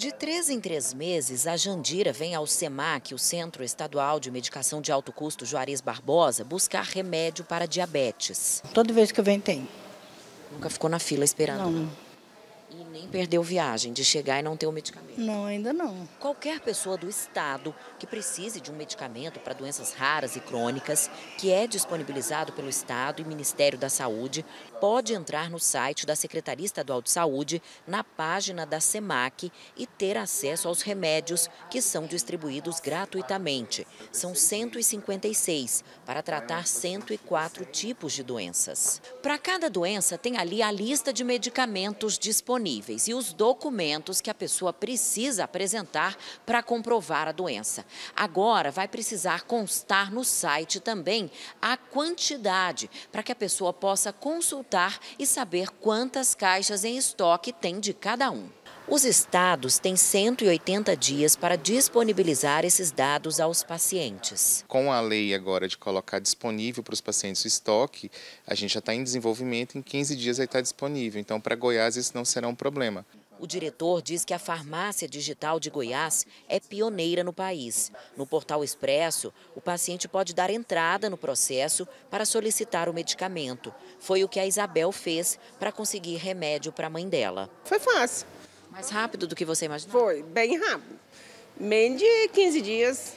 De três em três meses, a Jandira vem ao SEMAC, o Centro Estadual de Medicação de Alto Custo Juarez Barbosa, buscar remédio para diabetes. Toda vez que eu venho tem. Nunca ficou na fila esperando? Não. Né? E nem perdeu viagem de chegar e não ter o medicamento? Não, ainda não. Qualquer pessoa do estado que precise de um medicamento para doenças raras e crônicas, que é disponibilizado pelo estado e Ministério da Saúde, pode entrar no site da Secretaria Estadual de Saúde, na página da SEMAC e ter acesso aos remédios que são distribuídos gratuitamente. São 156 para tratar 104 tipos de doenças. Para cada doença tem ali a lista de medicamentos disponíveis disponíveis e os documentos que a pessoa precisa apresentar para comprovar a doença. Agora vai precisar constar no site também a quantidade para que a pessoa possa consultar e saber quantas caixas em estoque tem de cada um. Os estados têm 180 dias para disponibilizar esses dados aos pacientes. Com a lei agora de colocar disponível para os pacientes o estoque, a gente já está em desenvolvimento, em 15 dias aí está disponível. Então, para Goiás, isso não será um problema. O diretor diz que a farmácia digital de Goiás é pioneira no país. No portal expresso, o paciente pode dar entrada no processo para solicitar o medicamento. Foi o que a Isabel fez para conseguir remédio para a mãe dela. Foi fácil. Mais rápido do que você imaginou? Foi, bem rápido. Menos de 15 dias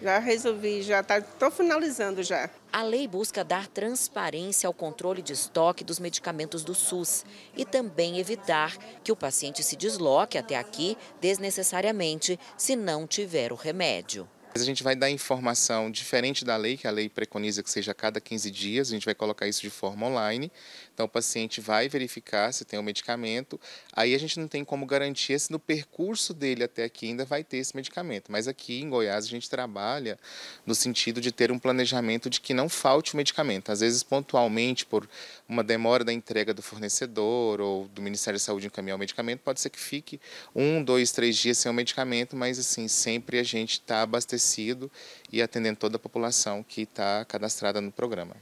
já resolvi, já estou tá, finalizando já. A lei busca dar transparência ao controle de estoque dos medicamentos do SUS e também evitar que o paciente se desloque até aqui desnecessariamente se não tiver o remédio. A gente vai dar informação diferente da lei, que a lei preconiza que seja a cada 15 dias, a gente vai colocar isso de forma online. Então, o paciente vai verificar se tem o medicamento. Aí, a gente não tem como garantir se no percurso dele até aqui ainda vai ter esse medicamento. Mas aqui em Goiás, a gente trabalha no sentido de ter um planejamento de que não falte o medicamento. Às vezes, pontualmente, por uma demora da entrega do fornecedor ou do Ministério da Saúde encaminhar o medicamento, pode ser que fique um, dois, três dias sem o medicamento, mas assim, sempre a gente está abastecido e atendendo toda a população que está cadastrada no programa.